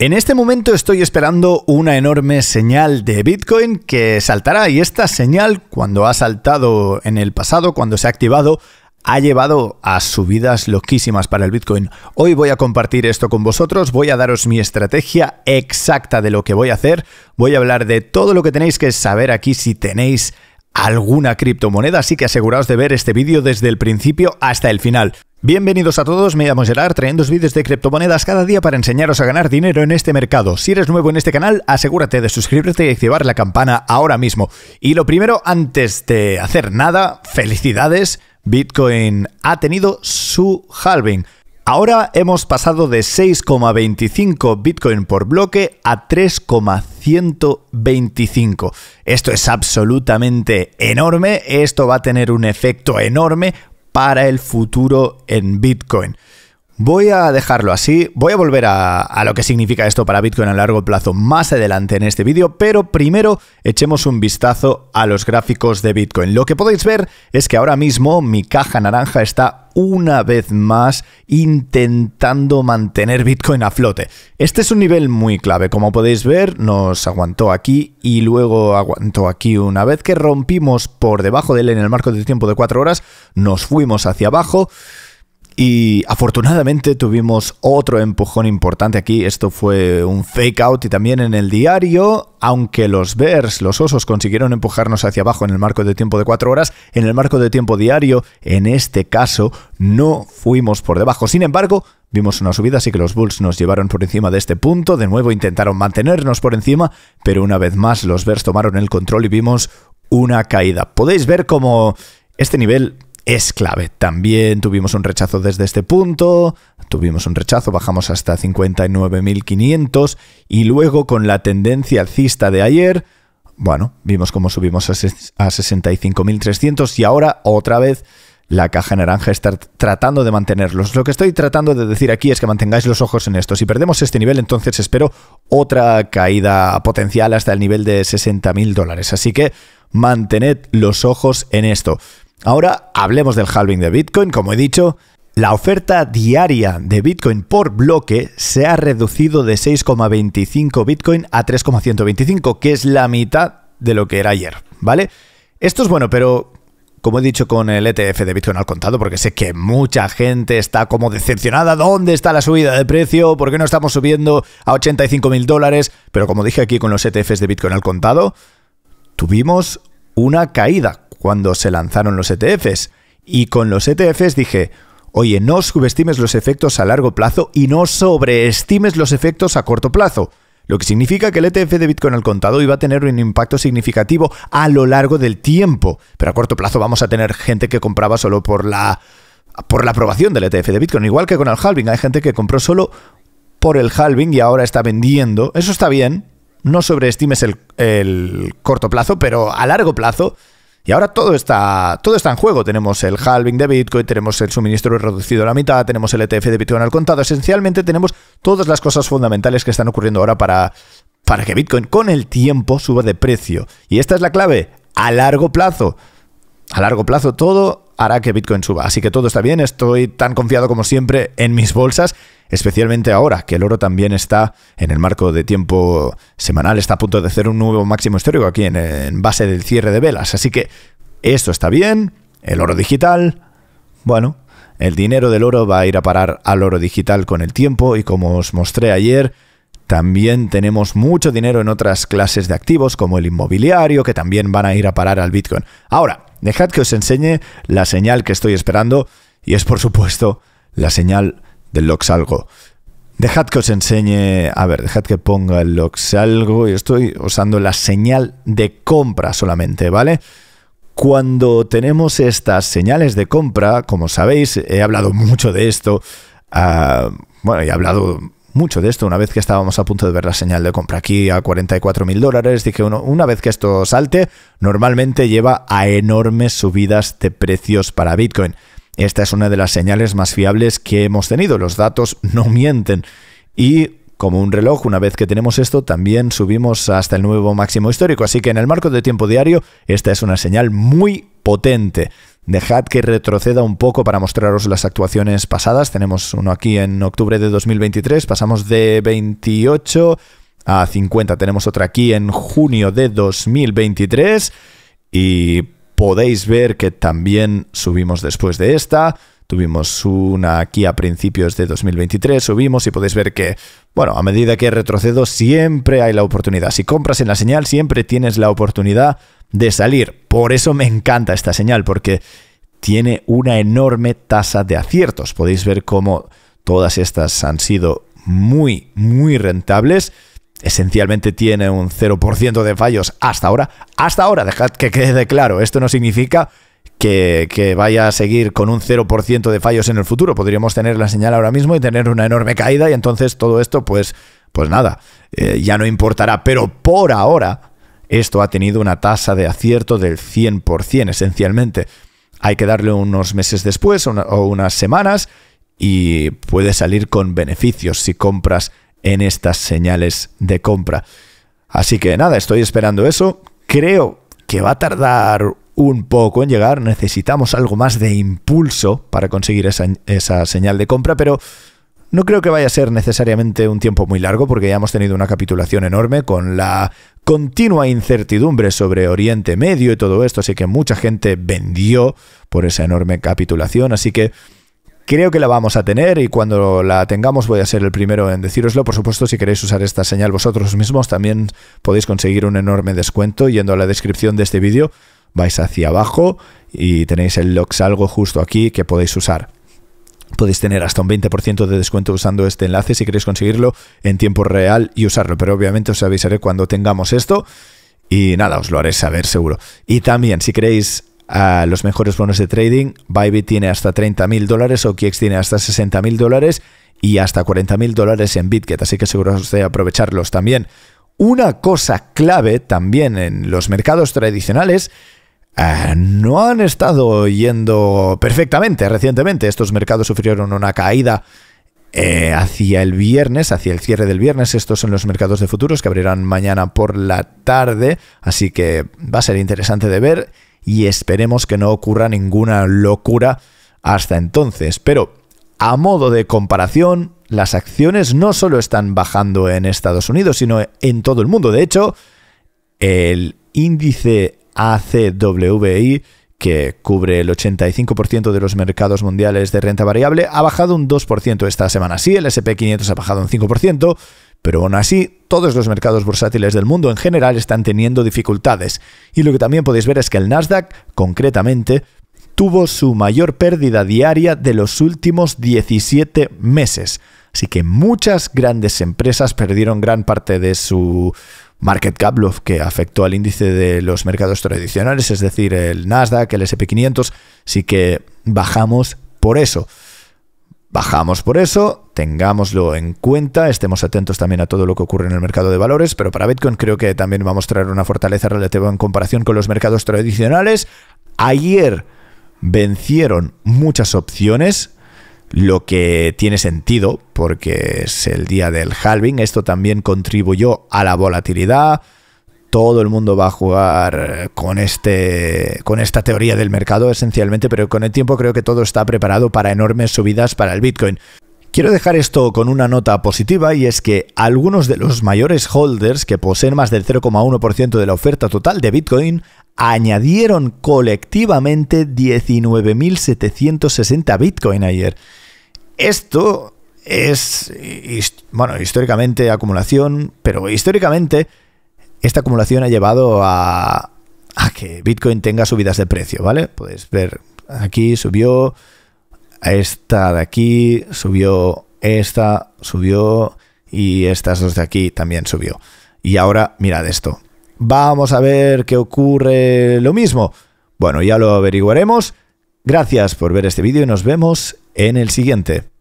En este momento estoy esperando una enorme señal de Bitcoin que saltará y esta señal cuando ha saltado en el pasado, cuando se ha activado, ha llevado a subidas loquísimas para el Bitcoin. Hoy voy a compartir esto con vosotros, voy a daros mi estrategia exacta de lo que voy a hacer, voy a hablar de todo lo que tenéis que saber aquí si tenéis alguna criptomoneda, así que aseguraos de ver este vídeo desde el principio hasta el final. Bienvenidos a todos, me llamo Gerard, trayendo vídeos de criptomonedas cada día para enseñaros a ganar dinero en este mercado. Si eres nuevo en este canal, asegúrate de suscribirte y activar la campana ahora mismo. Y lo primero, antes de hacer nada, felicidades, Bitcoin ha tenido su halving. Ahora hemos pasado de 6,25 Bitcoin por bloque a 3,125. Esto es absolutamente enorme, esto va a tener un efecto enorme para el futuro en Bitcoin. Voy a dejarlo así, voy a volver a, lo que significa esto para Bitcoin a largo plazo más adelante en este vídeo, pero primero echemos un vistazo a los gráficos de Bitcoin. Lo que podéis ver es que ahora mismo mi caja naranja está una vez más intentando mantener Bitcoin a flote. Este es un nivel muy clave, como podéis ver, nos aguantó aquí y luego aguantó aquí. Una vez que rompimos por debajo de él en el marco de tiempo de 4 horas, nos fuimos hacia abajo. Y afortunadamente tuvimos otro empujón importante aquí. Esto fue un fake out y también en el diario. Aunque los Bears, los osos, consiguieron empujarnos hacia abajo en el marco de tiempo de 4 horas, en el marco de tiempo diario, en este caso, no fuimos por debajo. Sin embargo, Vimos una subida, así que los Bulls nos llevaron por encima de este punto. De nuevo intentaron mantenernos por encima, pero una vez más los Bears tomaron el control y vimos una caída. Podéis ver cómo este nivel es clave. También tuvimos un rechazo desde este punto, tuvimos un rechazo, bajamos hasta 59.500 y luego con la tendencia alcista de ayer, bueno, vimos cómo subimos a 65.300 y ahora otra vez la caja naranja está tratando de mantenerlos. Lo que estoy tratando de decir aquí es que mantengáis los ojos en esto. Si perdemos este nivel, entonces espero otra caída potencial hasta el nivel de 60.000 dólares. Así que mantened los ojos en esto. Ahora hablemos del halving de Bitcoin. Como he dicho, la oferta diaria de Bitcoin por bloque se ha reducido de 6,25 Bitcoin a 3,125, que es la mitad de lo que era ayer, ¿vale? Esto es bueno, pero como he dicho con el ETF de Bitcoin al contado, porque sé que mucha gente está como decepcionada, ¿dónde está la subida de precio? ¿Por qué no estamos subiendo a 85 mil dólares? Pero como dije aquí con los ETFs de Bitcoin al contado, tuvimos una caída cuando se lanzaron los ETFs. Y con los ETFs dije, oye, no subestimes los efectos a largo plazo y no sobreestimes los efectos a corto plazo. Lo que significa que el ETF de Bitcoin al contado iba a tener un impacto significativo a lo largo del tiempo. Pero a corto plazo vamos a tener gente que compraba solo por la, por la aprobación del ETF de Bitcoin. Igual que con el halving, hay gente que compró solo por el halving y ahora está vendiendo. Eso está bien. No sobreestimes el, el corto plazo, pero a largo plazo y ahora todo está, todo está en juego. Tenemos el halving de Bitcoin, tenemos el suministro reducido a la mitad, tenemos el ETF de Bitcoin al contado. Esencialmente tenemos todas las cosas fundamentales que están ocurriendo ahora para, para que Bitcoin con el tiempo suba de precio. Y esta es la clave, a largo plazo. A largo plazo todo hará que Bitcoin suba. Así que todo está bien, estoy tan confiado como siempre en mis bolsas, especialmente ahora que el oro también está en el marco de tiempo semanal, está a punto de hacer un nuevo máximo histórico aquí en, base del cierre de velas. Así que esto está bien, el oro digital, bueno, el dinero del oro va a ir a parar al oro digital con el tiempo y como os mostré ayer, también tenemos mucho dinero en otras clases de activos como el inmobiliario que también van a ir a parar al Bitcoin. Ahora, Dejad que os enseñe la señal que estoy esperando y es por supuesto la señal del Loxalgo. Dejad que os enseñe, a ver, dejad que ponga el Loxalgo y estoy usando la señal de compra solamente, ¿vale? Cuando tenemos estas señales de compra, como sabéis, he hablado mucho de esto, ah, bueno, he hablado mucho de esto. Una vez que estábamos a punto de ver la señal de compra aquí a 44 mil dólares, dije, uno, una vez que esto salte, normalmente lleva a enormes subidas de precios para Bitcoin. Esta es una de las señales más fiables que hemos tenido. Los datos no mienten. Y como un reloj, una vez que tenemos esto, también subimos hasta el nuevo máximo histórico. Así que en el marco de tiempo diario, esta es una señal muy potente. Dejad que retroceda un poco para mostraros las actuaciones pasadas. Tenemos uno aquí en octubre de 2023. Pasamos de 28 a 50. Tenemos otra aquí en junio de 2023. Y podéis ver que también subimos después de esta. Tuvimos una aquí a principios de 2023, subimos y podéis ver que, bueno, a medida que retrocedo siempre hay la oportunidad. Si compras en la señal siempre tienes la oportunidad de salir. Por eso me encanta esta señal, porque tiene una enorme tasa de aciertos. Podéis ver cómo todas estas han sido muy, muy rentables. Esencialmente tiene un 0% de fallos hasta ahora. Hasta ahora, dejad que quede claro, esto no significa que, vaya a seguir con un 0% de fallos en el futuro. Podríamos tener la señal ahora mismo y tener una enorme caída y entonces todo esto, pues, pues nada, eh, ya no importará. Pero por ahora, esto ha tenido una tasa de acierto del 100% esencialmente. Hay que darle unos meses después o, unas semanas y puede salir con beneficios si compras en estas señales de compra. Así que nada, estoy esperando eso. Creo que va a tardar un poco en llegar. Necesitamos algo más de impulso para conseguir esa, esa, señal de compra, pero no creo que vaya a ser necesariamente un tiempo muy largo porque ya hemos tenido una capitulación enorme con la continua incertidumbre sobre Oriente Medio y todo esto, así que mucha gente vendió por esa enorme capitulación, así que creo que la vamos a tener y cuando la tengamos voy a ser el primero en deciroslo. Por supuesto, si queréis usar esta señal vosotros mismos, también podéis conseguir un enorme descuento yendo a la descripción de este vídeo, vais hacia abajo y tenéis el algo justo aquí que podéis usar. Podéis tener hasta un 20% de descuento usando este enlace si queréis conseguirlo en tiempo real y usarlo. Pero obviamente os avisaré cuando tengamos esto. Y nada, os lo haré saber seguro. Y también, si queréis los mejores bonos de trading, Bybit tiene hasta 30.000 mil dólares, Okix tiene hasta 60 mil dólares y hasta 40 mil dólares en BitGet. Así que seguro os de aprovecharlos también. Una cosa clave también en los mercados tradicionales Ah, no han estado yendo perfectamente recientemente. Estos mercados sufrieron una caída eh, hacia el viernes, hacia el cierre del viernes. Estos son los mercados de futuros que abrirán mañana por la tarde, así que va a ser interesante de ver y esperemos que no ocurra ninguna locura hasta entonces. Pero a modo de comparación, las acciones no solo están bajando en Estados Unidos, sino en todo el mundo. De hecho, el índice ACWI, que cubre el 85% de los mercados mundiales de renta variable, ha bajado un 2% esta semana. Sí, el SP500 ha bajado un 5%, pero aún así, todos los mercados bursátiles del mundo en general están teniendo dificultades. Y lo que también podéis ver es que el Nasdaq, concretamente, tuvo su mayor pérdida diaria de los últimos 17 meses. Así que muchas grandes empresas perdieron gran parte de su market cap, lo que afectó al índice de los mercados tradicionales, es decir, el Nasdaq, el SP500, sí que bajamos por eso. Bajamos por eso, tengámoslo en cuenta, estemos atentos también a todo lo que ocurre en el mercado de valores, pero para Bitcoin creo que también va a mostrar una fortaleza relativa en comparación con los mercados tradicionales. Ayer vencieron muchas opciones, lo que tiene sentido porque es el día del halving. Esto también contribuyó a la volatilidad. Todo el mundo va a jugar con, este, con esta teoría del mercado esencialmente, pero con el tiempo creo que todo está preparado para enormes subidas para el Bitcoin. Quiero dejar esto con una nota positiva y es que algunos de los mayores holders que poseen más del 0,1% de la oferta total de Bitcoin añadieron colectivamente 19.760 Bitcoin ayer. Esto es, bueno, históricamente acumulación, pero históricamente esta acumulación ha llevado a, que Bitcoin tenga subidas de precio, ¿vale? Puedes ver, aquí subió, esta de aquí subió, esta subió y estas dos de aquí también subió. Y ahora mirad esto. Vamos a ver qué ocurre lo mismo. Bueno, ya lo averiguaremos. Gracias por ver este vídeo y nos vemos en el siguiente.